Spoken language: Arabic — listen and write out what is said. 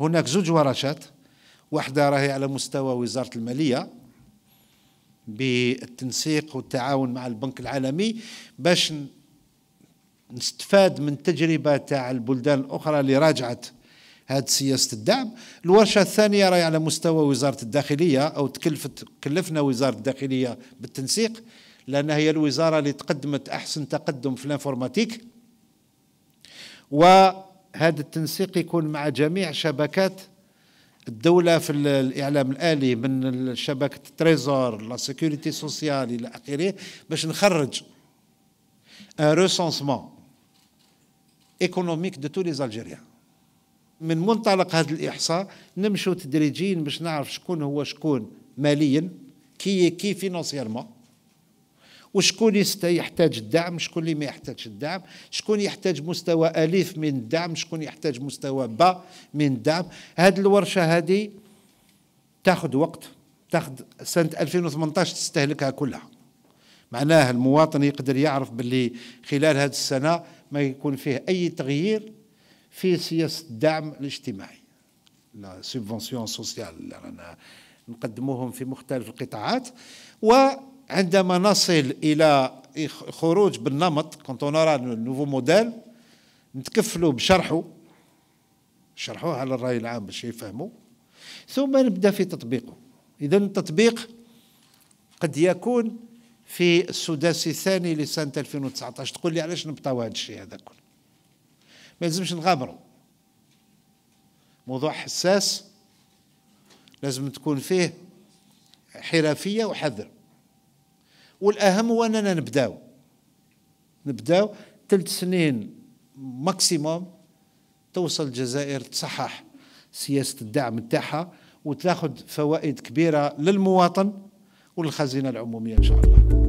هناك زوج ورشات واحدة راهي على مستوى وزارة المالية بالتنسيق والتعاون مع البنك العالمي باش نستفاد من تجربة تاع البلدان الأخرى اللي راجعت هذه سياسة الدعم الورشة الثانية راهي على مستوى وزارة الداخلية أو تكلفت كلفنا وزارة الداخلية بالتنسيق لأنها هي الوزارة اللي تقدمت أحسن تقدم في الانفورماتيك وهذا التنسيق يكون مع جميع شبكات الدولة في الإعلام الآلي من شبكة تريزور لا سيكوريتي سوسيال إلى آخره باش نخرج ان ريسونسمون ايكونوميك دو تو لي من منطلق هذا الإحصاء نمشوا تدريجيا باش نعرف شكون هو شكون ماليا كي كي فينونسيرمون وشكون يحتاج الدعم شكون اللي ما يحتاجش الدعم شكون يحتاج مستوى أليف من الدعم شكون يحتاج مستوى با من الدعم هذه الورشة هذه تاخذ وقت تاخذ سنة 2018 تستهلكها كلها معناها المواطن يقدر يعرف باللي خلال هذه السنة ما يكون فيه أي تغيير في سياسة الدعم الاجتماعي لا سبفونسيون سوسيال اللي رانا نقدموهم في مختلف القطاعات و عندما نصل الى خروج بالنمط كونت نرى نوفو موديل نتكفلوا بشرحه شرحوه على الراي العام باش يفهموا ثم نبدا في تطبيقه اذا التطبيق قد يكون في السداسي الثاني لسنه 2019 تقول لي علاش نبطاو هذا الشيء هذا كله ما يلزمش نغامروا موضوع حساس لازم تكون فيه حرفيه وحذر والاهم هو اننا نبداو نبداو ثلاث سنين ماكسيموم توصل الجزائر تصحح سياسه الدعم تاعها وتاخذ فوائد كبيره للمواطن وللخزينه العموميه ان شاء الله